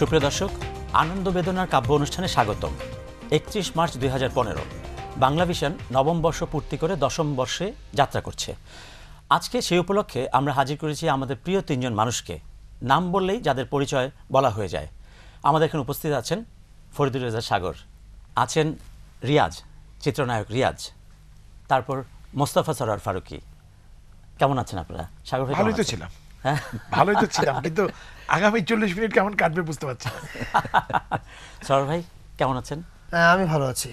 সুপ্রিয় দর্শক আনন্দ বেদনার কাব্য অনুষ্ঠানে স্বাগতম একত্রিশ মার্চ দুই হাজার পনেরো বাংলা ভিশন নবম বর্ষ পূর্তি করে দশম বর্ষে যাত্রা করছে আজকে সেই উপলক্ষে আমরা হাজির করেছি আমাদের প্রিয় তিনজন মানুষকে নাম বললেই যাদের পরিচয় বলা হয়ে যায় আমাদের এখানে উপস্থিত আছেন ফরিদুল রেজা সাগর আছেন রিয়াজ চিত্রনায়ক রিয়াজ তারপর মোস্তফা সরার ফারুকি কেমন আছেন আপনারা সাগর ভালোই তো ছিলাম ভালোই তো ছিলাম কিন্তু আগামী চল্লিশ মিনিট কেমন কাটবে বুঝতে পারছি সর ভাই কেমন আছেন হ্যাঁ, আমি ভালো আছি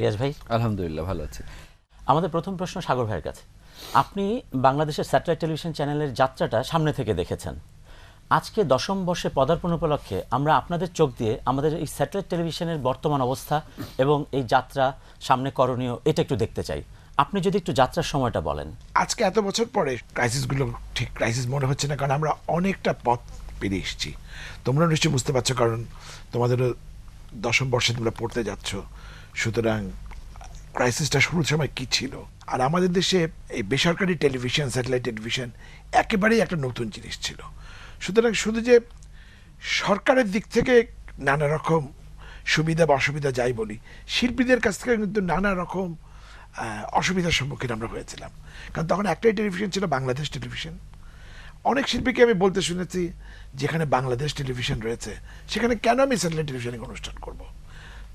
রিয়াজ ভাই আলহামদুলিল্লাহ ভালো আছি আমাদের প্রথম প্রশ্ন সাগর ভাইয়ের কাছে আপনি বাংলাদেশের স্যাটেলাইট টেলিভিশন চ্যানেলের যাত্রাটা সামনে থেকে দেখেছেন আজকে দশম বর্ষে পদার্পণ উপলক্ষে আমরা আপনাদের চোখ দিয়ে আমাদের এই স্যাটেলাইট টেলিভিশনের বর্তমান অবস্থা এবং এই যাত্রা সামনে করণীয় এটা একটু দেখতে চাই আপনি যদি একটু যাত্রার সময়টা বলেন আজকে এত বছর পরে ক্রাইসিসগুলো ঠিক ক্রাইসিস মনে হচ্ছে না কারণ আমরা অনেকটা পথ পেরিয়ে এসেছি তোমরা নিশ্চয়ই বুঝতে পারছো কারণ তোমাদেরও দশম বর্ষে তোমরা পড়তে যাচ্ছ সুতরাং ক্রাইসিসটা শুরুর সময় কী ছিল আর আমাদের দেশে এই বেসরকারি টেলিভিশন স্যাটেলাইট টেলিভিশন একেবারেই একটা নতুন জিনিস ছিল সুতরাং শুধু যে সরকারের দিক থেকে নানা রকম সুবিধা বা অসুবিধা যাই বলি শিল্পীদের কাছ থেকে কিন্তু নানা রকম অসুবিধার সম্মুখীন আমরা হয়েছিলাম কারণ তখন একটাই টেলিভিশন ছিল বাংলাদেশ টেলিভিশন অনেক শিল্পীকে আমি বলতে শুনেছি যেখানে বাংলাদেশ টেলিভিশন রয়েছে সেখানে কেন আমি স্যাটেলাইট টেলিভিশনে অনুষ্ঠান করব।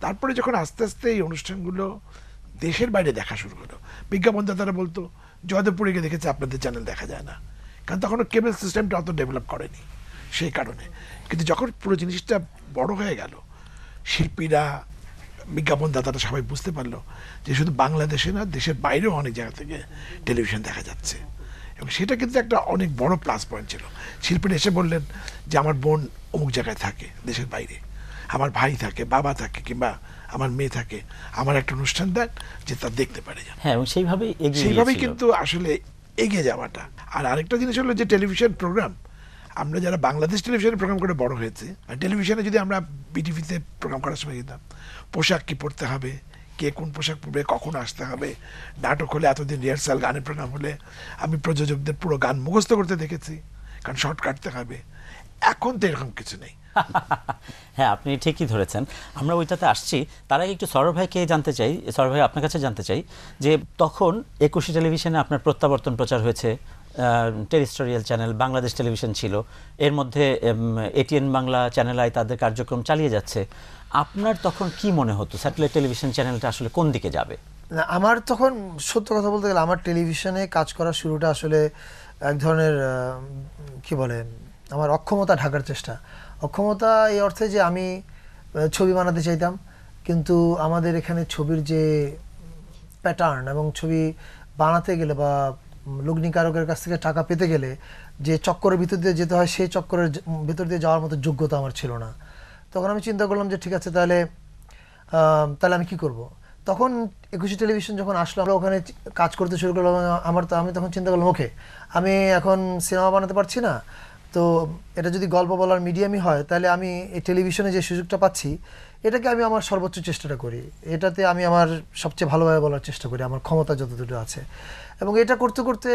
তারপরে যখন আস্তে আস্তে এই অনুষ্ঠানগুলো দেশের বাইরে দেখা শুরু হলো বিজ্ঞাপনদাতারা বলতো জয়দেবপুরে গিয়ে দেখেছে আপনাদের চ্যানেল দেখা যায় না কারণ তখনও কেবল সিস্টেমটা অত ডেভেলপ করেনি সেই কারণে কিন্তু যখন পুরো জিনিসটা বড় হয়ে গেল শিল্পীরা বিজ্ঞাপনদাতারা সবাই বুঝতে পারলো যে শুধু বাংলাদেশে না দেশের বাইরেও অনেক জায়গা থেকে টেলিভিশন দেখা যাচ্ছে এবং সেটা কিন্তু একটা অনেক বড় প্লাস পয়েন্ট ছিল শিল্পীরা এসে বললেন যে আমার বোন অমুক জায়গায় থাকে দেশের বাইরে আমার ভাই থাকে বাবা থাকে কিংবা আমার মেয়ে থাকে আমার একটা অনুষ্ঠান দেন যে তা দেখতে পারে হ্যাঁ এবং সেইভাবেই সেইভাবেই কিন্তু আসলে এগিয়ে যাওয়াটা আর আরেকটা জিনিস হলো যে টেলিভিশন প্রোগ্রাম আমরা যারা বাংলাদেশ টেলিভিশনে প্রোগ্রাম করে বড় হয়েছে আর টেলিভিশনে যদি আমরা বিটিভিতে প্রোগ্রাম করার সময় যেতাম পোশাক কী পরতে হবে কে কোন পোশাক পরবে কখন আসতে হবে নাটক হলে এতদিন রিহার্সাল গানের প্রোগ্রাম হলে আমি প্রযোজকদের পুরো গান মুখস্থ করতে দেখেছি কারণ শর্ট কাটতে হবে এখন তো এরকম কিছু নেই হ্যাঁ আপনি ঠিকই ধরেছেন আমরা ওইটাতে আসছি তার আগে একটু সৌরভ ভাইকে জানতে চাই সৌরভ ভাই আপনার কাছে জানতে চাই যে তখন একুশে টেলিভিশনে আপনার প্রত্যাবর্তন প্রচার হয়েছে টেরিস্টোরিয়াল চ্যানেল বাংলাদেশ টেলিভিশন ছিল এর মধ্যে এটিএন বাংলা চ্যানেল আই তাদের কার্যক্রম চালিয়ে যাচ্ছে আপনার তখন কি মনে হতো স্যাটেলাইট টেলিভিশন চ্যানেলটা আসলে কোন দিকে যাবে না আমার তখন সত্য কথা বলতে গেলে আমার টেলিভিশনে কাজ করার শুরুটা আসলে এক ধরনের কি বলে আমার অক্ষমতা ঢাকার চেষ্টা অক্ষমতা এই অর্থে যে আমি ছবি বানাতে চাইতাম কিন্তু আমাদের এখানে ছবির যে প্যাটার্ন এবং ছবি বানাতে গেলে বা লগ্নিকারকের কাছ থেকে টাকা পেতে গেলে যে চক্করের ভিতর দিয়ে যেতে হয় সেই চক্করের ভিতর দিয়ে যাওয়ার মতো যোগ্যতা আমার ছিল না তখন আমি চিন্তা করলাম যে ঠিক আছে তাহলে তাহলে আমি কি করব। তখন একুশে টেলিভিশন যখন আসলো আমরা ওখানে কাজ করতে শুরু করলাম আমার তো আমি তখন চিন্তা করলাম ওকে আমি এখন সিনেমা বানাতে পারছি না তো এটা যদি গল্প বলার মিডিয়ামই হয় তাহলে আমি এই টেলিভিশনে যে সুযোগটা পাচ্ছি এটাকে আমি আমার সর্বোচ্চ চেষ্টাটা করি এটাতে আমি আমার সবচেয়ে ভালোভাবে বলার চেষ্টা করি আমার ক্ষমতা যতটুকু আছে এবং এটা করতে করতে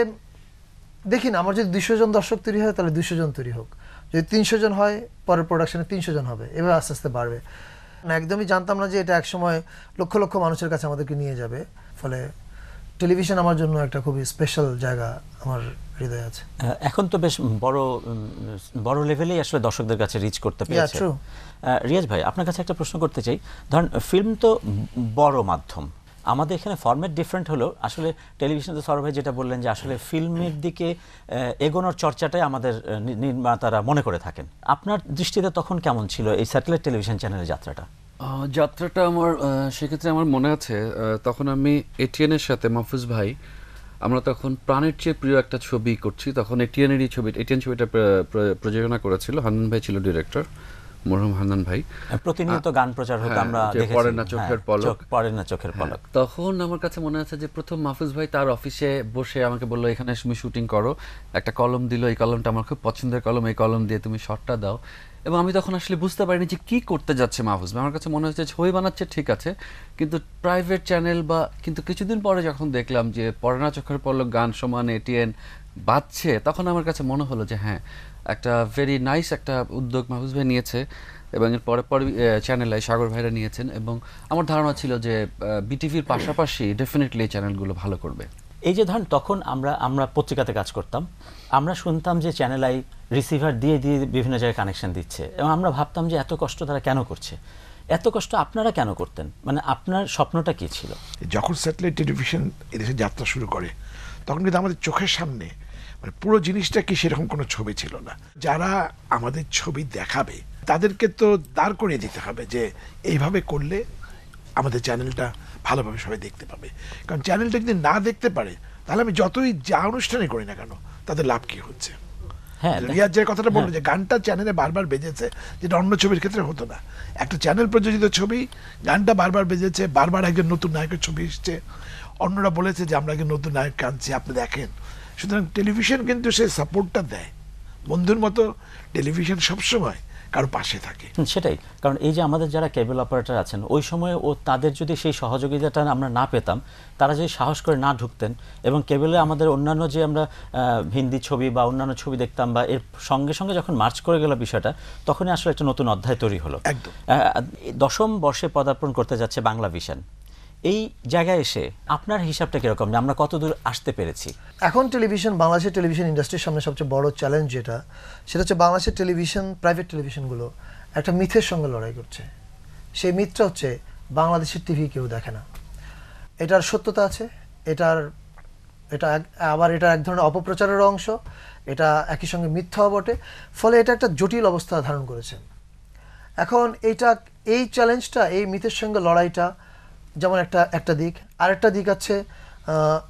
দেখি না আমার যদি দুশো জন দর্শক তৈরি হয় তাহলে দুশো জন তৈরি হোক যদি তিনশো জন হয় পরের প্রোডাকশানে তিনশো জন হবে এভাবে আস্তে আস্তে বাড়বে না একদমই জানতাম না যে এটা একসময় লক্ষ লক্ষ মানুষের কাছে আমাদেরকে নিয়ে যাবে ফলে টেলিভিশন আমার জন্য একটা খুবই স্পেশাল জায়গা আমার হৃদয় আছে এখন তো বেশ বড় বড় লেভেলেই আসলে দর্শকদের কাছে রিচ করতে পেরেছে রিয়াজ ভাই আপনার কাছে একটা প্রশ্ন করতে চাই ধরেন ফিল্ম তো বড় মাধ্যম আমাদের এখানে ফর্ম্যাট ডিফারেন্ট হলো আসলে টেলিভিশনে সরব যেটা বললেন যে আসলে ফিল্মের দিকে এগোনোর চর্চাটাই আমাদের নির্মাতারা মনে করে থাকেন আপনার দৃষ্টিতে তখন কেমন ছিল এই স্যাটেলাইট টেলিভিশন চ্যানেলের যাত্রাটা যাত্রাটা আমার সেক্ষেত্রে আমার মনে আছে তখন আমি এটিএনের সাথে মাহফুজ ভাই আমরা তখন প্রাণের চেয়ে প্রিয় একটা ছবি করছি তখন এটিএনেরই ছবি এটিএন ছবিটা প্রযোজনা করেছিল হানন ভাই ছিল ডিরেক্টর মরহম হান্নান ভাই হ্যাঁ, প্রতিনিয়ত গান প্রচার হতো হ্যাঁ, আমরা দেখেছি পড়ে না চোখের হ্যাঁ, পলক পড়ে না চোখের পলক তখন আমার কাছে মনে আছে যে প্রথম মাহফুজ ভাই তার অফিসে বসে আমাকে বললো এখানে তুমি শুটিং করো একটা কলম দিল এই কলমটা আমার খুব পছন্দের কলম এই কলম দিয়ে তুমি শটটা দাও এবং আমি তখন আসলে বুঝতে পারিনি যে কি করতে যাচ্ছে মাহফুজ ভাই আমার কাছে মনে হচ্ছে ছবি বানাচ্ছে ঠিক আছে কিন্তু প্রাইভেট চ্যানেল বা কিন্তু কিছুদিন পরে যখন দেখলাম যে পড়ানা চোখের পলক গান সমান এটিএন বাঁচছে তখন আমার কাছে মনে হলো যে হ্যাঁ একটা ভেরি নাইস একটা উদ্যোগ মাহফুজ ভাই নিয়েছে এবং এর পরে পর চ্যানেলে সাগর ভাইরা নিয়েছেন এবং আমার ধারণা ছিল যে বিটিভির পাশাপাশি ডেফিনেটলি চ্যানেলগুলো ভালো করবে এই যে ধরেন তখন আমরা আমরা পত্রিকাতে কাজ করতাম আমরা শুনতাম যে চ্যানেল আই রিসিভার দিয়ে দিয়ে বিভিন্ন জায়গায় কানেকশন দিচ্ছে এবং আমরা ভাবতাম যে এত কষ্ট তারা কেন করছে এত কষ্ট আপনারা কেন করতেন মানে আপনার স্বপ্নটা কি ছিল যখন স্যাটেলাইট টেলিভিশন এদেশে যাত্রা শুরু করে তখন কিন্তু আমাদের চোখের সামনে মানে পুরো জিনিসটা কি সেরকম কোনো ছবি ছিল না যারা আমাদের ছবি দেখাবে তাদেরকে তো দাঁড় করিয়ে দিতে হবে যে এইভাবে করলে আমাদের চ্যানেলটা ভালোভাবে সবাই দেখতে পাবে কারণ চ্যানেলটা যদি না দেখতে পারে তাহলে আমি যতই যা অনুষ্ঠানে করি না কেন তাদের লাভ কি হচ্ছে হ্যাঁ, রিয়াজ যে কথাটা বললো হ্যাঁ। যে গানটা চ্যানেলে বারবার বেজেছে যেটা অন্য ছবির ক্ষেত্রে হতো না একটা চ্যানেল প্রযোজিত ছবি গানটা বারবার বেজেছে বারবার একজন নতুন নায়কের ছবি এসছে অন্যরা বলেছে যে আমরা একজন নতুন নায়ক আনছি আপনি দেখেন সুতরাং টেলিভিশন কিন্তু সে সাপোর্টটা দেয় বন্ধুর মতো টেলিভিশন সবসময় কারো পাশে থাকে সেটাই কারণ এই যে আমাদের যারা কেবল অপারেটার আছেন ওই সময়ে ও তাদের যদি সেই সহযোগিতাটা আমরা না পেতাম তারা যদি সাহস করে না ঢুকতেন এবং কেবলে আমাদের অন্যান্য যে আমরা হিন্দি ছবি বা অন্যান্য ছবি দেখতাম বা এর সঙ্গে সঙ্গে যখন মার্চ করে গেল বিষয়টা তখনই আসলে একটা নতুন অধ্যায় তৈরি হলো একদম দশম বর্ষে পদার্পণ করতে যাচ্ছে বাংলা ভিশন এই জায়গায় এসে আপনার হিসাবটা কিরকম যে আমরা কতদূর আসতে পেরেছি এখন টেলিভিশন বাংলাদেশের টেলিভিশন ইন্ডাস্ট্রির সামনে সবচেয়ে বড় চ্যালেঞ্জ যেটা সেটা হচ্ছে বাংলাদেশের টেলিভিশন প্রাইভেট টেলিভিশনগুলো একটা মিথের সঙ্গে লড়াই করছে সেই মিথটা হচ্ছে বাংলাদেশের টিভি কেউ দেখে না এটার সত্যতা আছে এটার এটা আবার এটা এক ধরনের অপপ্রচারের অংশ এটা একই সঙ্গে মিথ্যাও বটে ফলে এটা একটা জটিল অবস্থা ধারণ করেছে এখন এইটা এই চ্যালেঞ্জটা এই মিথের সঙ্গে লড়াইটা যেমন একটা একটা দিক আরেকটা দিক আছে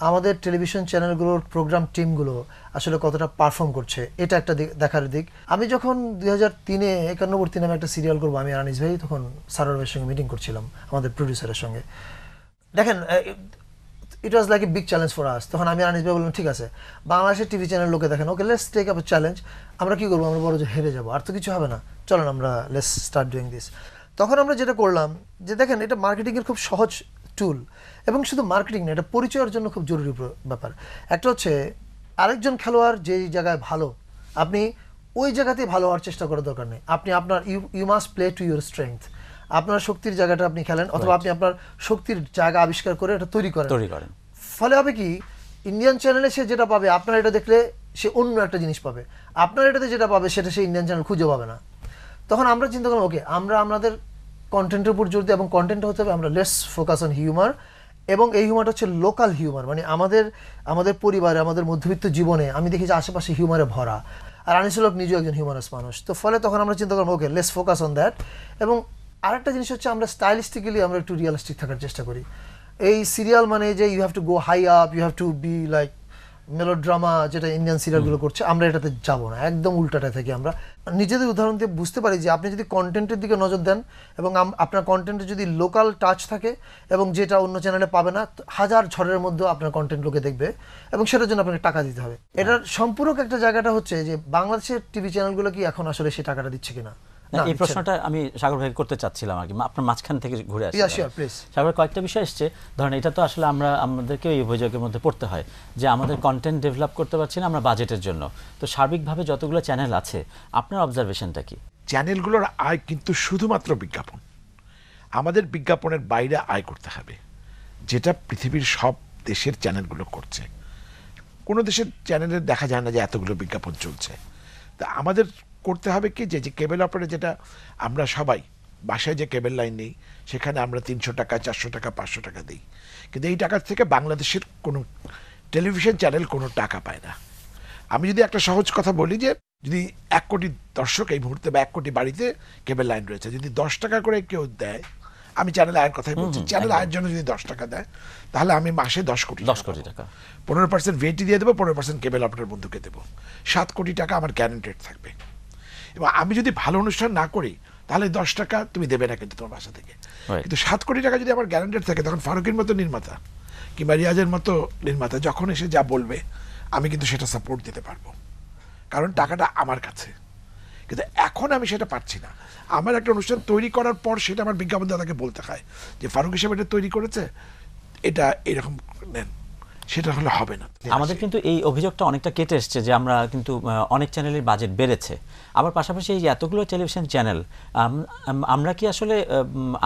আমাদের টেলিভিশন চ্যানেলগুলোর প্রোগ্রাম টিমগুলো আসলে কতটা পারফর্ম করছে এটা একটা দিক দেখার দিক আমি যখন দুই হাজার তিনে একান্নবর্তী নামে একটা সিরিয়াল করবো আমি আনিস ভাই তখন সারোয়ারের সঙ্গে মিটিং করছিলাম আমাদের প্রডিউসারের সঙ্গে দেখেন it was like a big challenge for us তখন আমি আনিস ভাই বললাম ঠিক আছে বাংলাদেশের টিভি চ্যানেল লোকে দেখেন okay let's take up challenge আমরা কী করবো আমরা বড় যে হেরে যাবো আর তো কিছু হবে না চলেন আমরা লেটস স্টার্ট ডুইং দিস তখন আমরা যেটা করলাম যে দেখেন এটা মার্কেটিংয়ের খুব সহজ টুল এবং শুধু মার্কেটিং না এটা পরিচয়ের জন্য খুব জরুরি ব্যাপার একটা হচ্ছে আরেকজন খেলোয়াড় যেই জায়গায় ভালো আপনি ওই জায়গাতেই ভালো হওয়ার চেষ্টা করার দরকার নেই আপনি আপনার you you must play to your strength আপনার শক্তির জায়গাটা আপনি খেলেন অথবা আপনি আপনার শক্তির জায়গা আবিষ্কার করে এটা তৈরি করেন তৈরি করেন ফলে হবে কি ইন্ডিয়ান চ্যানেলে সে যেটা পাবে আপনার এটা দেখলে সে অন্য একটা জিনিস পাবে আপনার এটাতে যেটা পাবে সেটা সে ইন্ডিয়ান চ্যানেল খুঁজে পাবে না তখন আমরা চিন্তা করলাম ওকে আমরা আমাদের কন্টেন্টের উপর জোর দিই এবং কন্টেন্ট হতে হবে আমরা লেস ফোকাস অন হিউমার এবং এই হিউমারটা হচ্ছে লোকাল হিউমার মানে আমাদের আমাদের পরিবারে আমাদের মধ্যবিত্ত জীবনে আমি দেখি যে আশেপাশে হিউমারে ভরা আর আনিসুলক নিজেও একজন হিউমারাস মানুষ তো ফলে তখন আমরা চিন্তা করলাম okay let's focus on that এবং আরেকটা জিনিস হচ্ছে আমরা স্টাইলিস্টিক্যালি আমরা একটু রিয়ালিস্টিক থাকার চেষ্টা করি এই সিরিয়াল মানে যে you have to go high up you have to be like melodrama যেটা ইন্ডিয়ান সিরিয়ালগুলো করছে আমরা এটাতে যাব না একদম উল্টাটা থেকে আমরা নিজেদের উদাহরণ দিয়ে বুঝতে পারি যে আপনি যদি কন্টেন্টের দিকে নজর দেন এবং আপনার কন্টেন্টে যদি লোকাল টাচ থাকে এবং যেটা অন্য চ্যানেলে পাবে না হাজার ঝড়ের মধ্যেও আপনার কন্টেন্ট লোকে দেখবে এবং সেটার জন্য আপনাকে টাকা দিতে হবে এটার হ্যাঁ। সম্পূরক একটা জায়গাটা হচ্ছে যে বাংলাদেশের টিভি চ্যানেলগুলো কি এখন আসলে সে টাকাটা দিচ্ছে কিনা এই আচ্ছা। প্রশ্নটা আমি সাগর ভাই করতে চাচ্ছিলাম আর কি আপনার মাঝখান থেকে ঘুরে আসি সাগর কয়েকটা বিষয় এসছে ধরেন এটা তো আসলে আমরা আমাদেরকে এই অভিযোগের মধ্যে পড়তে হয় যে আমাদের কন্টেন্ট ডেভেলপ করতে পারছি না আমরা বাজেটের জন্য তো সার্বিকভাবে যতগুলো চ্যানেল আছে আপনার অবজারভেশনটা কি চ্যানেলগুলোর আয় কিন্তু শুধুমাত্র বিজ্ঞাপন আমাদের বিজ্ঞাপনের বাইরে আয় করতে হবে যেটা পৃথিবীর সব দেশের চ্যানেলগুলো করছে কোনো দেশের চ্যানেলে দেখা যায় না যে এতগুলো বিজ্ঞাপন চলছে তা আমাদের করতে হবে কি যে যে কেবল অপারেটর যেটা আমরা সবাই বাসায় যে কেবল লাইন নেই সেখানে আমরা তিনশো টাকা চারশো টাকা পাঁচশো টাকা দিই কিন্তু এই টাকার থেকে বাংলাদেশের কোনো টেলিভিশন চ্যানেল কোনো টাকা পায় না আমি যদি একটা সহজ কথা বলি যে যদি এক কোটি দর্শক এই মুহূর্তে বা এক কোটি বাড়িতে কেবল লাইন রয়েছে যদি দশ টাকা করে কেউ দেয় আমি চ্যানেল আয়ের কথাই বলছি চ্যানেল আয়ের জন্য যদি দশ টাকা দেয় তাহলে আমি মাসে দশ কোটি দশ কোটি টাকা পনেরো পার্সেন্ট ভিএটি দিয়ে দেবো পনেরো পার্সেন্ট কেবল অপারেটর বন্ধুকে দেবো সাত কোটি টাকা আমার গ্যারান্টেড থাকবে এবং আমি যদি ভালো অনুষ্ঠান না করি তাহলে দশ টাকা তুমি দেবে না কিন্তু তোমার বাসা থেকে কিন্তু সাত কোটি টাকা যদি আমার গ্যারান্টেড থাকে তখন ফারুকের মতো নির্মাতা কিংবা রিয়াজের মতো নির্মাতা যখন এসে যা বলবে আমি কিন্তু সেটা সাপোর্ট দিতে পারবো কারণ টাকাটা আমার কাছে কিন্তু এখন আমি সেটা পাচ্ছি না আমার একটা অনুষ্ঠান তৈরি করার পর সেটা আমার বিজ্ঞাপন দাদাকে বলতে হয় যে ফারুক হিসেবে এটা তৈরি করেছে এটা এরকম নেন সেটা হলে হবে না আমাদের কিন্তু এই অভিযোগটা অনেকটা কেটে এসছে যে আমরা কিন্তু অনেক চ্যানেলের বাজেট বেড়েছে আবার পাশাপাশি এই এতগুলো টেলিভিশন চ্যানেল আমরা কি আসলে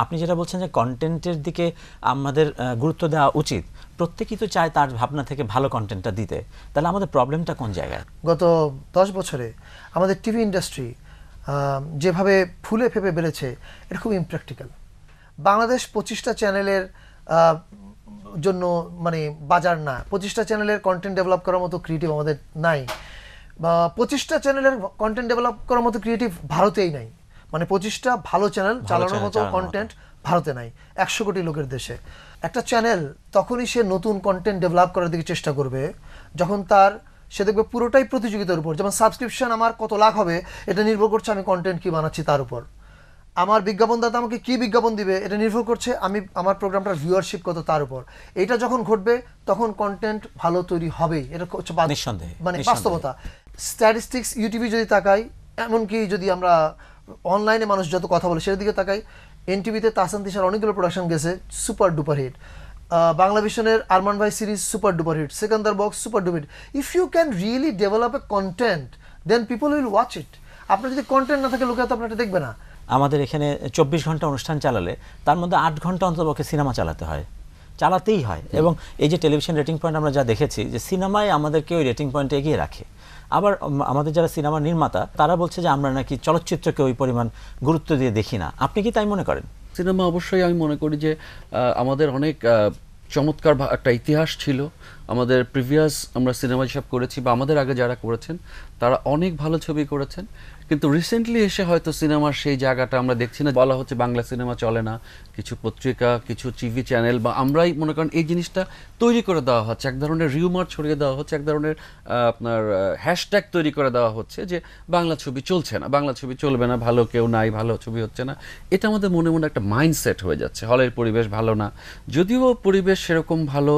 আপনি যেটা বলছেন যে কন্টেন্টের দিকে আমাদের গুরুত্ব দেওয়া উচিত প্রত্যেকেই তো চায় তার ভাবনা থেকে ভালো কন্টেন্টটা দিতে তাহলে আমাদের প্রবলেমটা কোন জায়গায় গত দশ বছরে আমাদের টিভি ইন্ডাস্ট্রি যেভাবে ফুলে ফেপে বেড়েছে এটা খুব ইমপ্র্যাকটিক্যাল বাংলাদেশ পঁচিশটা চ্যানেলের জন্য মানে বাজার না পঁচিশটা চ্যানেলের কন্টেন্ট ডেভেলপ করার মতো ক্রিয়েটিভ আমাদের নাই বা পঁচিশটা চ্যানেলের কন্টেন্ট ডেভেলপ করার মতো ক্রিয়েটিভ ভারতেই নাই মানে পঁচিশটা ভালো চ্যানেল চালানোর মতো কন্টেন্ট ভারতে নাই একশো কোটি লোকের দেশে একটা চ্যানেল তখনই সে নতুন কন্টেন্ট ডেভেলপ করার দিকে চেষ্টা করবে যখন তার সে দেখবে পুরোটাই প্রতিযোগিতার উপর যেমন সাবস্ক্রিপশন আমার কত লাখ হবে এটা নির্ভর করছে আমি কন্টেন্ট কী বানাচ্ছি তার উপর আমার বিজ্ঞাপনদাতা আমাকে কি বিজ্ঞাপন দিবে এটা নির্ভর করছে আমি আমার প্রোগ্রামটার ভিউয়ারশিপ কত তার উপর এটা যখন ঘটবে তখন কন্টেন্ট ভালো তৈরি হবেই এটা হচ্ছে মানে বাস্তবতা স্ট্যাটিস্টিক্স ইউটিভি যদি তাকাই এমনকি যদি আমরা অনলাইনে মানুষ যত কথা বলে সেটার দিকে তাকাই এনটিভিতে তাসান তিসার অনেকগুলো প্রোডাকশন গেছে সুপার ডুপার হিট ভিশনের Arman Bhai series super duper hit Sekendar box super duper hit if you can really develop a content then people will watch it আপনার যদি কন্টেন্ট না থাকে লোকে তো আপনার দেখবে না আমাদের এখানে চব্বিশ ঘন্টা অনুষ্ঠান চালালে তার মধ্যে আট ঘন্টা অন্তপক্ষে সিনেমা চালাতে হয় চালাতেই হয় এবং এই যে টেলিভিশন রেটিং পয়েন্ট আমরা যা দেখেছি যে সিনেমায় আমাদেরকে ওই রেটিং পয়েন্টে এগিয়ে রাখে আবার আমাদের যারা সিনেমা নির্মাতা তারা বলছে যে আমরা নাকি চলচ্চিত্রকে ওই পরিমাণ গুরুত্ব দিয়ে দেখি না আপনি কি তাই মনে করেন সিনেমা অবশ্যই আমি মনে করি যে আমাদের অনেক চমৎকার একটা ইতিহাস ছিল আমাদের প্রিভিয়াস আমরা সিনেমা হিসাব করেছি বা আমাদের আগে যারা করেছেন তারা অনেক ভালো ছবি করেছেন কিন্তু রিসেন্টলি এসে হয়তো সিনেমার সেই জায়গাটা আমরা দেখছি না বলা হচ্ছে বাংলা সিনেমা চলে না কিছু পত্রিকা কিছু টিভি চ্যানেল বা আমরাই মনে করেন এই জিনিসটা তৈরি করে দেওয়া হচ্ছে এক ধরনের রিউমার ছড়িয়ে দেওয়া হচ্ছে এক ধরনের আপনার হ্যাশট্যাগ তৈরি করে দেওয়া হচ্ছে যে বাংলা ছবি চলছে না বাংলা ছবি চলবে না ভালো কেউ নাই ভালো ছবি হচ্ছে না এটা আমাদের মনে মনে একটা মাইন্ডসেট হয়ে যাচ্ছে হলের পরিবেশ ভালো না যদিও পরিবেশ সেরকম ভালো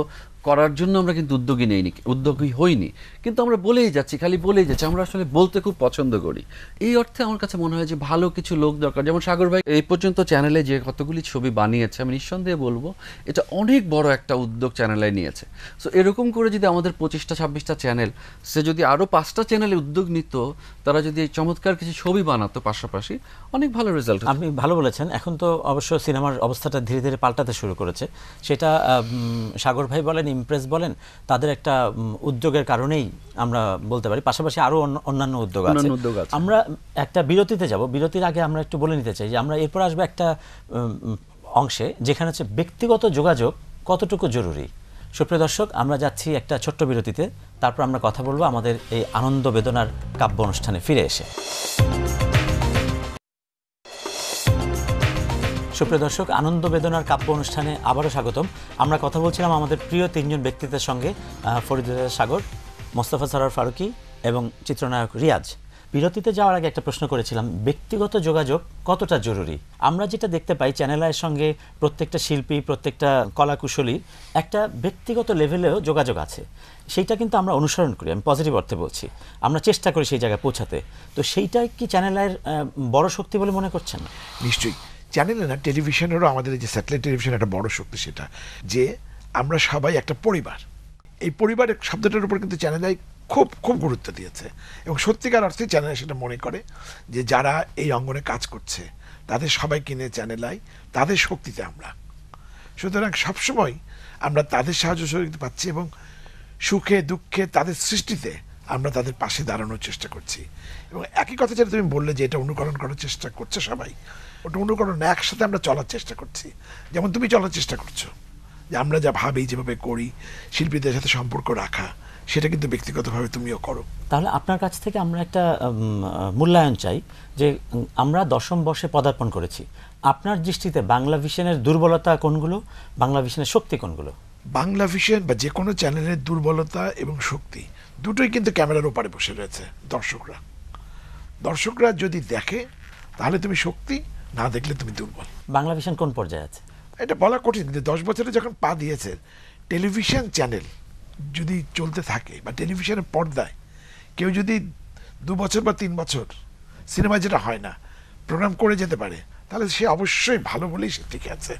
করার জন্য আমরা কিন্তু উদ্যোগী নেইনি উদ্যোগী হইনি কিন্তু আমরা বলেই যাচ্ছি খালি বলেই যাচ্ছি আমরা আসলে বলতে খুব পছন্দ করি এই অর্থে আমার কাছে মনে হয় যে ভালো কিছু লোক দরকার যেমন সাগর ভাই এই পর্যন্ত চ্যানেলে যে কতগুলি ছবি বানিয়েছে আমি নিঃসন্দেহে বলবো এটা অনেক বড় একটা উদ্যোগ চ্যানেলে নিয়েছে সো এরকম করে যদি আমাদের পঁচিশটা ছাব্বিশটা চ্যানেল সে যদি আরও পাঁচটা চ্যানেলে উদ্যোগ নিত তারা যদি চমৎকার কিছু ছবি বানাতো পাশাপাশি অনেক ভালো রেজাল্ট আপনি ভালো বলেছেন এখন তো অবশ্য সিনেমার অবস্থাটা ধীরে ধীরে পাল্টাতে শুরু করেছে সেটা সাগর ভাই বলেন ইমপ্রেস বলেন তাদের একটা উদ্যোগের কারণেই আমরা বলতে পারি পাশাপাশি আরও অন্যান্য উদ্যোগ আছে আমরা একটা বিরতিতে যাব বিরতির আগে আমরা একটু বলে নিতে চাই যে আমরা এরপর আসবো একটা অংশে যেখানে হচ্ছে ব্যক্তিগত যোগাযোগ কতটুকু জরুরি সুপ্রিয় দর্শক আমরা যাচ্ছি একটা ছোট্ট বিরতিতে তারপর আমরা কথা বলবো আমাদের এই আনন্দ বেদনার কাব্য অনুষ্ঠানে ফিরে এসে সুপ্রিয় দর্শক আনন্দ বেদনার কাব্য অনুষ্ঠানে আবারও স্বাগতম আমরা কথা বলছিলাম আমাদের প্রিয় তিনজন ব্যক্তিত্বের সঙ্গে ফরিদ সাগর মোস্তফা সরার ফারুকি এবং চিত্রনায়ক রিয়াজ বিরতিতে যাওয়ার আগে একটা প্রশ্ন করেছিলাম ব্যক্তিগত যোগাযোগ কতটা জরুরি আমরা যেটা দেখতে পাই চ্যানেল আয়ের সঙ্গে প্রত্যেকটা শিল্পী প্রত্যেকটা কলাকুশলীর একটা ব্যক্তিগত লেভেলেও যোগাযোগ আছে সেইটা কিন্তু আমরা অনুসরণ করি আমি পজিটিভ অর্থে বলছি আমরা চেষ্টা করি সেই জায়গায় পৌঁছাতে তো সেইটাই কি চ্যানেল আয়ের বড় শক্তি বলে মনে করছেন নিশ্চয়ই চ্যানেলে না টেলিভিশনেরও আমাদের যে স্যাটেলাইট টেলিভিশন একটা বড় শক্তি সেটা যে আমরা সবাই একটা পরিবার এই পরিবারের শব্দটার উপর কিন্তু চ্যানেল খুব খুব গুরুত্ব দিয়েছে এবং সত্যিকার অর্থে চ্যানেল সেটা মনে করে যে যারা এই অঙ্গনে কাজ করছে তাদের সবাই কিনে চ্যানেল তাদের শক্তিতে আমরা সুতরাং সবসময় আমরা তাদের সাহায্য সহযোগিতা পাচ্ছি এবং সুখে দুঃখে তাদের সৃষ্টিতে আমরা তাদের পাশে দাঁড়ানোর চেষ্টা করছি এবং একই কথা যেটা তুমি বললে যে এটা অনুকরণ করার চেষ্টা করছে সবাই ওটা অনুকরণে একসাথে আমরা চলার চেষ্টা করছি যেমন তুমি চলার চেষ্টা করছো যে আমরা যা ভাবি যেভাবে করি শিল্পীদের সাথে সম্পর্ক রাখা সেটা কিন্তু ব্যক্তিগতভাবে তুমিও করো তাহলে আপনার কাছ থেকে আমরা একটা মূল্যায়ন চাই যে আমরা দশম বর্ষে পদার্পণ করেছি আপনার দৃষ্টিতে বাংলা ভিশনের দুর্বলতা কোনগুলো বাংলা ভিশনের শক্তি কোনগুলো বাংলা ভিশন বা যে কোনো চ্যানেলের দুর্বলতা এবং শক্তি দুটোই কিন্তু ক্যামেরার ওপারে বসে রয়েছে দর্শকরা দর্শকরা যদি দেখে তাহলে তুমি শক্তি না দেখলে তুমি দুর্বল বাংলা ভিশন কোন পর্যায়ে আছে এটা বলা কঠিন যে দশ বছরে যখন পা দিয়েছে টেলিভিশন চ্যানেল যদি চলতে থাকে বা টেলিভিশনের পর্দায় কেউ যদি দু বছর বা তিন বছর সিনেমা যেটা হয় না প্রোগ্রাম করে যেতে পারে তাহলে সে অবশ্যই ভালো বলেই সে টিকে আছে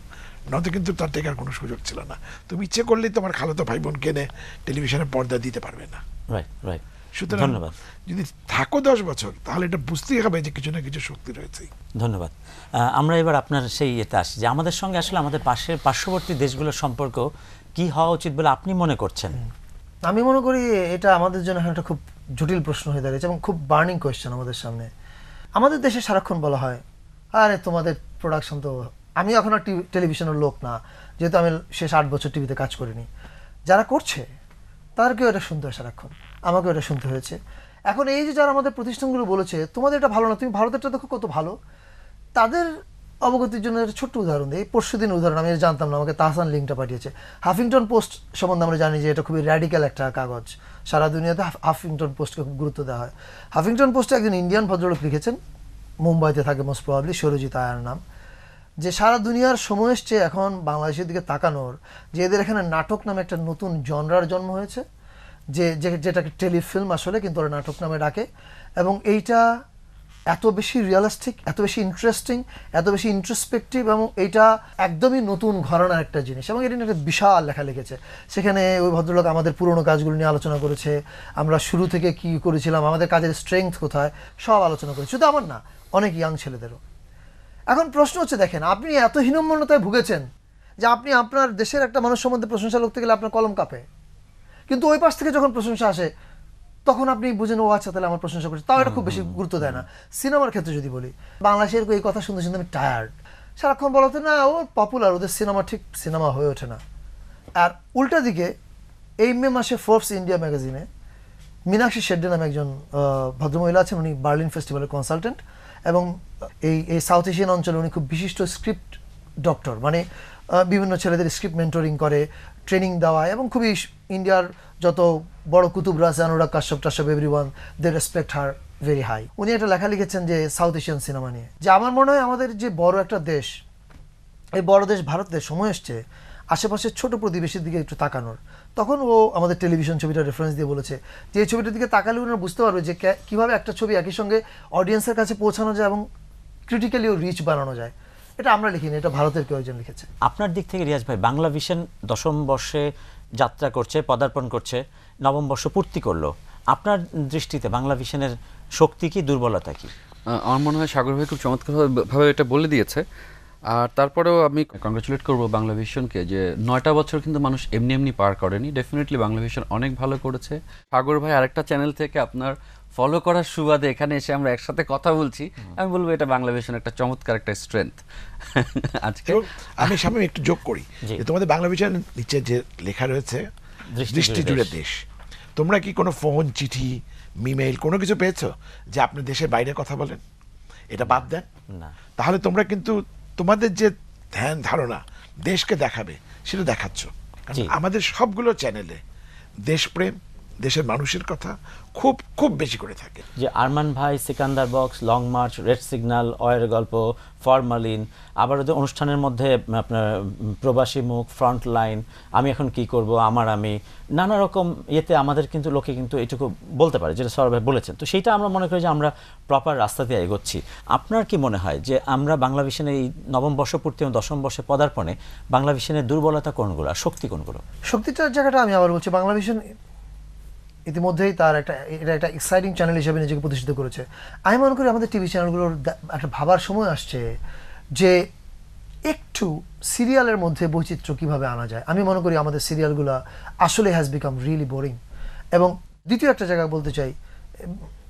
নয়তো কিন্তু তার টেকার কোনো সুযোগ ছিল না তুমি ইচ্ছে করলেই তোমার খালাতো ভাই বোন কেনে টেলিভিশনের পর্দা দিতে পারবে না রাইট রাইট সুতরাং ধন্যবাদ যদি থাকো দশ বছর তাহলে এটা বুঝতেই হবে যে কিছু না কিছু শক্তি রয়েছে ধন্যবাদ আমরা এবার আপনার সেই ইয়েতে আসি যে আমাদের সঙ্গে আসলে আমাদের পাশের পার্শ্ববর্তী দেশগুলোর সম্পর্ক কি হওয়া উচিত বলে আপনি মনে করছেন আমি মনে করি এটা আমাদের জন্য একটা খুব জটিল প্রশ্ন হয়ে দাঁড়িয়েছে এবং খুব বার্নিং কোয়েশ্চেন আমাদের সামনে আমাদের দেশে সারাক্ষণ বলা হয় আরে তোমাদের প্রোডাকশন তো আমি এখন আর টেলিভিশনের লোক না যেহেতু আমি শেষ আট বছর টিভিতে কাজ করিনি যারা করছে তার কেউ এটা শুনতে হয় সারাক্ষণ আমাকে এটা শুনতে হয়েছে এখন এই যে যারা আমাদের প্রতিষ্ঠানগুলো বলেছে তোমাদের এটা ভালো না তুমি ভারতেরটা দেখো কত ভালো তাদের অবগতির জন্য একটা ছোট্ট উদাহরণ দিই পরশু দিন উদাহরণ আমি জানতাম না আমাকে তাহসান লিঙ্কটা পাঠিয়েছে হাফিংটন পোস্ট সম্বন্ধে আমরা জানি যে এটা খুবই র্যাডিক্যাল একটা কাগজ সারা দুনিয়াতে হাফিংটন পোস্টকে খুব গুরুত্ব দেওয়া হয় হাফিংটন পোস্টে একজন ইন্ডিয়ান ভদ্রলোক লিখেছেন মুম্বাইতে থাকে মোস্ট প্রবাবলি সরজিৎ আয়ার নাম যে সারা দুনিয়ার সময় এসছে এখন বাংলাদেশের দিকে তাকানোর যে এদের এখানে নাটক নামে একটা নতুন জনরার জন্ম হয়েছে যে যেটাকে টেলিফিল্ম আসলে কিন্তু ওরা নাটক নামে ডাকে এবং এইটা এত বেশি রিয়ালিস্টিক এত বেশি ইন্টারেস্টিং এত বেশি ইন্টারেসপেক্টিভ এবং এটা একদমই নতুন ঘরানার একটা জিনিস এবং এটা একটা বিশাল লেখা লিখেছে সেখানে ওই ভদ্রলোক আমাদের পুরনো কাজগুলো নিয়ে আলোচনা করেছে আমরা শুরু থেকে কি করেছিলাম আমাদের কাজের স্ট্রেংথ কোথায় সব আলোচনা করেছি শুধু আমার না অনেক ইয়াং ছেলেদেরও এখন প্রশ্ন হচ্ছে দেখেন আপনি এত হীনম্মন্যতায় ভুগেছেন যে আপনি আপনার দেশের একটা মানুষ সম্বন্ধে প্রশংসা লোক গেলে আপনার কলম কাঁপে কিন্তু ওই পাশ থেকে যখন প্রশংসা আসে তখন আপনি বুঝেন ও আচ্ছা তাহলে আমার প্রশংসা করছে তাও এটা খুব বেশি গুরুত্ব দেয় না সিনেমার ক্ষেত্রে যদি বলি বাংলাদেশের এই কথা শুনতে শুনতে আমি টায়ার্ড সারাক্ষণ বলতো না ও পপুলার ওদের সিনেমা ঠিক সিনেমা হয়ে ওঠে না আর উল্টা দিকে এই মে মাসে ফোর্বস ইন্ডিয়া ম্যাগাজিনে মীনাক্ষী শেড্ডে নামে একজন ভদ্রমহিলা আছেন উনি বার্লিন ফেস্টিভ্যালের কনসালটেন্ট এবং এই এই সাউথ এশিয়ান অঞ্চলে উনি খুব বিশিষ্ট স্ক্রিপ্ট ডক্টর মানে বিভিন্ন ছেলেদের স্ক্রিপ্ট মেন্টরিং করে ট্রেনিং দেওয়া এবং খুবই ইন্ডিয়ার যত বড় কুতুব রাজ অনুরাগ কাশ্যপ টাশ্যপ everyone they respect her very high উনি একটা লেখা লিখেছেন যে সাউথ এশিয়ান সিনেমা নিয়ে যে আমার মনে হয় আমাদের যে বড় একটা দেশ এই বড় দেশ ভারতের সময় এসছে আশেপাশের ছোট প্রতিবেশীর দিকে একটু তাকানোর তখন ও আমাদের টেলিভিশন ছবিটা রেফারেন্স দিয়ে বলেছে যে এই ছবিটার দিকে তাকালে উনি বুঝতে পারবে যে কীভাবে একটা ছবি একই সঙ্গে অডিয়েন্সের কাছে পৌঁছানো যায় এবং ক্রিটিক্যালিও রিচ বানানো যায় এটা আমরা লিখিনি এটা ভারতের কেউ একজন লিখেছে আপনার দিক থেকে রিয়াজ ভাই বাংলা ভিশন দশম বর্ষে যাত্রা করছে পদার্পণ করছে নবম বর্ষ পূর্তি করলো আপনার দৃষ্টিতে বাংলা ভিশনের শক্তি কি দুর্বলতা কি আমার মনে হয় সাগর ভাই খুব চমৎকারভাবে এটা বলে দিয়েছে আর তারপরেও আমি কংগ্রাচুলেট করবো বাংলা ভিশনকে যে নয়টা বছর কিন্তু মানুষ এমনি এমনি পার করেনি ডেফিনেটলি বাংলা ভিশন অনেক ভালো করেছে সাগর ভাই আরেকটা চ্যানেল থেকে আপনার ফলো করার সুবাদে এখানে এসে আমরা একসাথে কথা বলছি আমি বলবো এটা বাংলাদেশের একটা চমৎকার একটা স্ট্রেংথ আজকে আমি সামনে একটু যোগ করি যে তোমাদের বাংলাদেশের নিচে যে লেখা রয়েছে দৃষ্টি জুড়ে দেশ তোমরা কি কোনো ফোন চিঠি মিমেইল কোনো কিছু পেয়েছো যে আপনি দেশের বাইরে কথা বলেন এটা বাদ দেন তাহলে তোমরা কিন্তু তোমাদের যে ধ্যান ধারণা দেশকে দেখাবে সেটা দেখাচ্ছ আমাদের সবগুলো চ্যানেলে দেশপ্রেম দেশের মানুষের কথা খুব খুব বেশি করে থাকে যে Arman Bhai Sikandar box long march red signal অয়ের গল্প ফরমালিন আবার ওদের অনুষ্ঠানের মধ্যে আপনার প্রবাসী মুখ ফ্রন্ট লাইন আমি এখন কি করব আমার আমি নানা রকম ইয়েতে আমাদের কিন্তু লোকে কিন্তু এটুকু বলতে পারে যেটা সরব বলেছেন তো সেইটা আমরা মনে করি যে আমরা প্রপার রাস্তা দিয়ে এগোচ্ছি আপনার কি মনে হয় যে আমরা বাংলা ভিশনের এই নবম বর্ষপূর্তি এবং দশম বর্ষে পদার্পণে বাংলা ভিশনের দুর্বলতা কোনগুলো আর শক্তি কোনগুলো শক্তিটার জায়গাটা আমি আবার বলছি বাংলা ভিশন ইতিমধ্যেই তার একটা এটা একটা এক্সাইটিং চ্যানেল হিসেবে নিজেকে প্রতিষ্ঠিত করেছে আমি মনে করি আমাদের টিভি চ্যানেলগুলোর একটা ভাবার সময় আসছে যে একটু সিরিয়ালের মধ্যে বৈচিত্র্য কীভাবে আনা যায় আমি মনে করি আমাদের সিরিয়ালগুলো আসলে হ্যাজ বিকাম রিয়েলি বোরিং এবং দ্বিতীয় একটা জায়গা বলতে চাই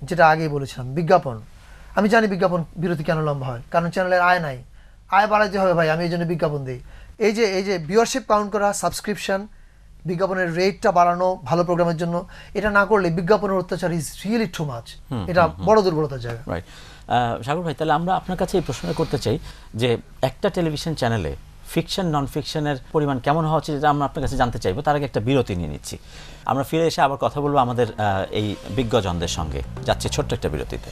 যেটা আগেই বলেছিলাম বিজ্ঞাপন আমি জানি বিজ্ঞাপন বিরতি কেন লম্বা হয় কারণ চ্যানেলের আয় নাই আয় বাড়াইতে হবে ভাই আমি এই জন্য বিজ্ঞাপন দিই এই যে এই যে ভিউয়ারশিপ কাউন্ট করা সাবস্ক্রিপশান বিজ্ঞাপনের রেটটা বাড়ানো ভালো প্রোগ্রামের জন্য এটা না করলে বিজ্ঞাপনের অত্যাচার ইজ রিয়েলি টু মাচ এটা বড় দুর্বলতার জায়গা রাইট সাগর ভাই তাহলে আমরা আপনার কাছে এই প্রশ্ন করতে চাই যে একটা টেলিভিশন চ্যানেলে ফিকশন নন ফিকশনের পরিমাণ কেমন হওয়া উচিত এটা আমরা আপনার কাছে জানতে চাইবো তার আগে একটা বিরতি নিয়ে নিচ্ছি আমরা ফিরে এসে আবার কথা বলবো আমাদের এই বিজ্ঞজনদের সঙ্গে যাচ্ছে ছোট্ট একটা বিরতিতে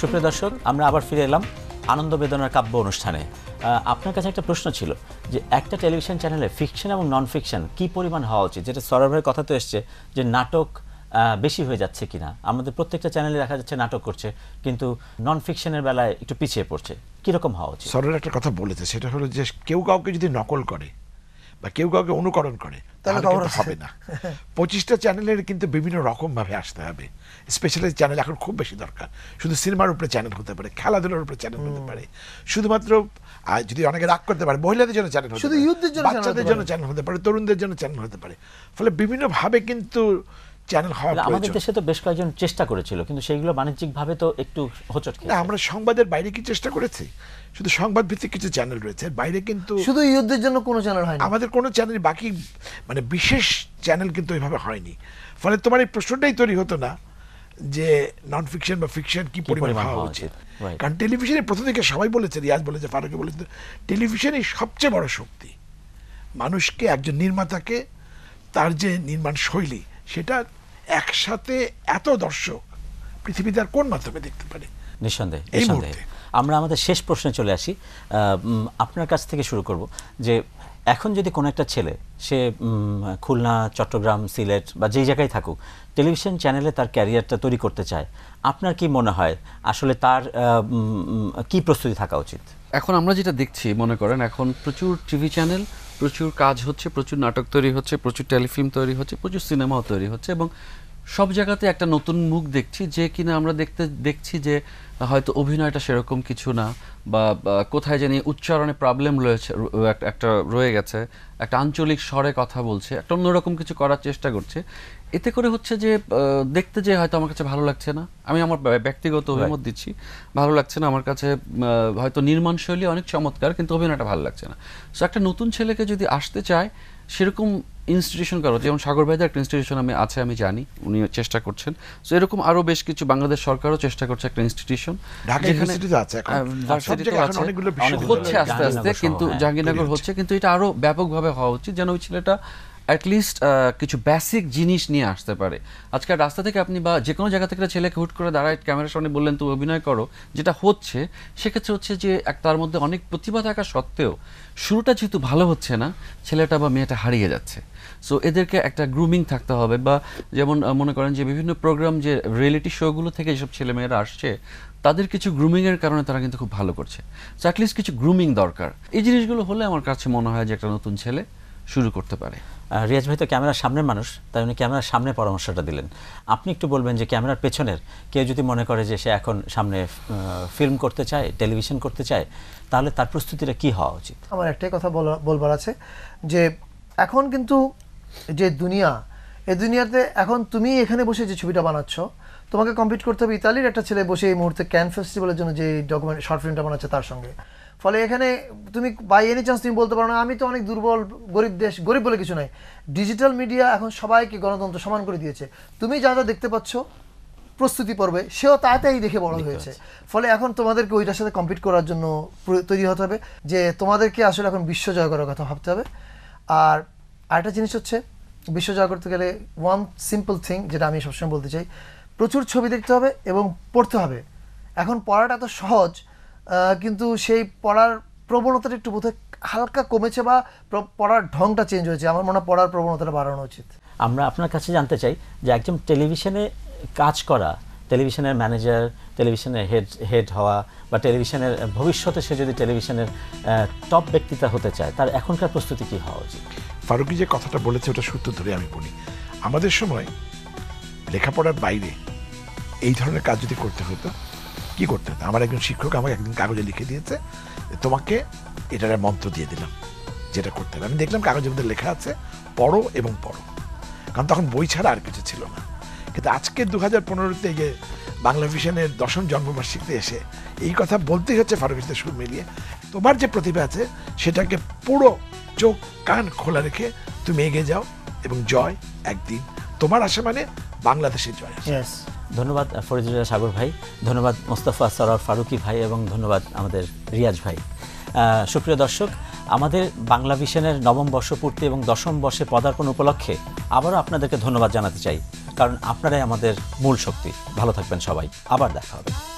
সুপ্রিয় দর্শক আমরা আবার ফিরে এলাম আনন্দ বেদনার কাব্য অনুষ্ঠানে আপনার কাছে একটা প্রশ্ন ছিল যে একটা টেলিভিশন চ্যানেলে ফিকশন এবং নন ফিকশন কী পরিমাণ হওয়া উচিত যেটা সরবরাহের কথা তো এসছে যে নাটক বেশি হয়ে যাচ্ছে কিনা আমাদের প্রত্যেকটা চ্যানেলে দেখা যাচ্ছে নাটক করছে কিন্তু নন ফিকশনের বেলায় একটু পিছিয়ে পড়ছে কীরকম হওয়া উচিত সরল একটা কথা বলেছে সেটা হলো যে কেউ কাউকে যদি নকল করে বা কেউ কাউকে অনুকরণ করে তাহলে হবে না পঁচিশটা চ্যানেলের কিন্তু বিভিন্ন রকমভাবে আসতে হবে স্পেশালাইজ চ্যানেল এখন খুব বেশি দরকার শুধু সিনেমার উপরে চ্যানেল হতে পারে খেলাধুলার উপরে চ্যানেল হতে পারে শুধুমাত্র যদি অনেকে রাগ করতে পারে মহিলাদের জন্য চ্যানেল শুধু ইউথদের জন্য বাচ্চাদের জন্য চ্যানেল হতে পারে তরুণদের জন্য চ্যানেল হতে পারে ফলে বিভিন্নভাবে কিন্তু চ্যানেল হওয়া আমাদের দেশে তো বেশ কয়েকজন চেষ্টা করেছিল কিন্তু সেইগুলো বাণিজ্যিকভাবে তো একটু হোচট খেয়েছে আমরা সংবাদের বাইরে কি চেষ্টা করেছি শুধু সংবাদ ভিত্তিক কিছু চ্যানেল রয়েছে বাইরে কিন্তু শুধু ইউথদের জন্য কোনো চ্যানেল হয় আমাদের কোনো চ্যানেল বাকি মানে বিশেষ চ্যানেল কিন্তু ওইভাবে হয়নি ফলে তোমার এই প্রশ্নটাই তৈরি হতো না যে নন ফিকশন বা ফিকশন কি পরিমাণ হওয়া উচিত কারণ টেলিভিশনে প্রথম থেকে সবাই বলেছে রিয়াজ বলেছে ফারুকে বলেছে টেলিভিশনই সবচেয়ে বড় শক্তি মানুষকে একজন নির্মাতাকে তার যে নির্মাণ শৈলী সেটা একসাথে এত দর্শক পৃথিবীতে আর কোন মাধ্যমে দেখতে পারে নিঃসন্দেহে নিঃসন্দেহে আমরা আমাদের শেষ প্রশ্নে চলে আসি আপনার কাছ থেকে শুরু করব যে এখন যদি কোনো একটা ছেলে সে খুলনা চট্টগ্রাম সিলেট বা যেই জায়গায় থাকুক টেলিভিশন চ্যানেলে তার ক্যারিয়ারটা তৈরি করতে চায় আপনার কি মনে হয় আসলে তার কি প্রস্তুতি থাকা উচিত এখন আমরা যেটা দেখছি মনে করেন এখন প্রচুর টিভি চ্যানেল প্রচুর কাজ হচ্ছে প্রচুর নাটক তৈরি হচ্ছে প্রচুর টেলিফিল্ম তৈরি হচ্ছে প্রচুর সিনেমাও তৈরি হচ্ছে এবং সব জায়গাতে একটা নতুন মুখ দেখছি যে কিনা আমরা দেখতে দেখছি যে হয়তো অভিনয়টা সেরকম কিছু না বা কোথায় জানি উচ্চারণে প্রবলেম রয়েছে একটা রয়ে গেছে একটা আঞ্চলিক স্বরে কথা বলছে একটা অন্যরকম কিছু করার চেষ্টা করছে এতে করে হচ্ছে যে দেখতে যে হয়তো আমার কাছে ভালো লাগছে না আমি আমার ব্যক্তিগত অভিমত দিচ্ছি ভালো লাগছে না আমার কাছে হয়তো নির্মাণশৈলী অনেক চমৎকার কিন্তু অভিনয়টা ভালো লাগছে না সো একটা নতুন ছেলেকে যদি আসতে চায় সেরকম ইনস্টিটিউশন করা যেমন সাগর ভাইদের একটা ইনস্টিটিউশন আমি আছে আমি জানি উনি চেষ্টা করছেন তো এরকম আরও বেশ কিছু বাংলাদেশ সরকারও চেষ্টা করছে একটা ইনস্টিটিউশন হচ্ছে আস্তে আস্তে কিন্তু হ্যাঁ। জাহাঙ্গীরনগর হচ্ছে কিন্তু এটা আরও ব্যাপকভাবে হওয়া উচিত যেন ওই ছেলেটা অ্যাটলিস্ট কিছু বেসিক জিনিস নিয়ে আসতে পারে আজকাল রাস্তা থেকে আপনি বা যে কোনো জায়গা থেকে ছেলেকে হুট করে দাঁড়ায় ক্যামেরার সামনে বললেন তুমি অভিনয় করো যেটা হচ্ছে সেক্ষেত্রে হচ্ছে যে এক তার মধ্যে অনেক প্রতিভা থাকা সত্ত্বেও শুরুটা যেহেতু ভালো হচ্ছে না ছেলেটা বা মেয়েটা হারিয়ে যাচ্ছে সো এদেরকে একটা গ্রুমিং থাকতে হবে বা যেমন মনে করেন যে বিভিন্ন প্রোগ্রাম যে রিয়েলিটি শোগুলো থেকে যেসব ছেলেমেয়েরা আসছে তাদের কিছু গ্রুমিংয়ের কারণে তারা কিন্তু খুব ভালো করছে সো অ্যাটলিস্ট কিছু গ্রুমিং দরকার এই জিনিসগুলো হলে আমার কাছে মনে হয় যে একটা নতুন ছেলে শুরু করতে পারে রিয়াজ ভাই তো ক্যামেরার সামনের মানুষ তাই উনি ক্যামেরার সামনে পরামর্শটা দিলেন আপনি একটু বলবেন যে ক্যামেরার পেছনের কেউ যদি মনে করে যে সে এখন সামনে ফিল্ম করতে চায় টেলিভিশন করতে চায় তাহলে তার প্রস্তুতিটা কি হওয়া উচিত আমার একটাই কথা বলবার আছে যে এখন কিন্তু যে দুনিয়া এ দুনিয়াতে এখন তুমি এখানে বসে যে ছবিটা বানাচ্ছ তোমাকে কম্পিট করতে হবে ইতালির একটা ছেলে বসে এই মুহূর্তে ক্যান ফেস্টিভ্যালের জন্য যে ডকুমেন্ট শর্ট ফিল্মটা বানাচ্ছে তার সঙ্গে ফলে এখানে তুমি বাই এনি চান্স তুমি বলতে পারো না আমি তো অনেক দুর্বল গরিব দেশ গরিব বলে কিছু নাই ডিজিটাল মিডিয়া এখন সবাইকে গণতন্ত্র সমান করে দিয়েছে তুমি যা যা দেখতে পাচ্ছ প্রস্তুতি পর্বে সেও তাই দেখে বড় হয়েছে ফলে এখন তোমাদেরকে ওইটার সাথে কম্পিট করার জন্য তৈরি হতে হবে যে তোমাদেরকে আসলে এখন বিশ্ব জয় করার কথা ভাবতে হবে আর আরেকটা জিনিস হচ্ছে বিশ্ব করতে গেলে ওয়ান সিম্পল থিং যেটা আমি সবসময় বলতে চাই প্রচুর ছবি দেখতে হবে এবং পড়তে হবে এখন পড়াটা এত সহজ কিন্তু সেই পড়ার প্রবণতাটা একটু বোধহয় হালকা কমেছে বা পড়ার ঢংটা চেঞ্জ হয়েছে আমার মনে হয় পড়ার প্রবণতাটা বাড়ানো উচিত আমরা আপনার কাছে জানতে চাই যে একজন টেলিভিশনে কাজ করা টেলিভিশনের ম্যানেজার টেলিভিশনের হেড হেড হওয়া বা টেলিভিশনের ভবিষ্যতে সে যদি টেলিভিশনের টপ ব্যক্তিতা হতে চায় তার এখনকার প্রস্তুতি কী হওয়া উচিত ফারুকি যে কথাটা বলেছে ওটা সূত্র ধরে আমি বলি আমাদের সময় লেখাপড়ার বাইরে এই ধরনের কাজ যদি করতে হতো কি করতে হতো আমার একজন শিক্ষক আমাকে একদিন কাগজে লিখে দিয়েছে তোমাকে এটার মন্ত্র দিয়ে দিলাম যেটা করতে হবে আমি দেখলাম কাগজের মধ্যে লেখা আছে পড়ো এবং পড়ো কারণ তখন বই ছাড়া আর কিছু ছিল না কিন্তু আজকে দু হাজার পনেরোতে যে বাংলা ভিশনের দশম জন্মবার্ষিকীতে এসে এই কথা বলতেই হচ্ছে ফারুকিসদের সুর মিলিয়ে তোমার যে প্রতিভা আছে সেটাকে পুরো চোখ কান খোলা রেখে তুমি এগিয়ে যাও এবং জয় একদিন তোমার আসে মানে বাংলাদেশের জয় ধন্যবাদ ফরিদুল্লাহ সাগর ভাই ধন্যবাদ মোস্তফা সরার ফারুকি ভাই এবং ধন্যবাদ আমাদের রিয়াজ ভাই সুপ্রিয় দর্শক আমাদের বাংলা ভিশনের নবম বর্ষপূর্তি এবং দশম বর্ষে পদার্পণ উপলক্ষে আবারও আপনাদেরকে ধন্যবাদ জানাতে চাই কারণ আপনারাই আমাদের মূল শক্তি ভালো থাকবেন সবাই আবার দেখা হবে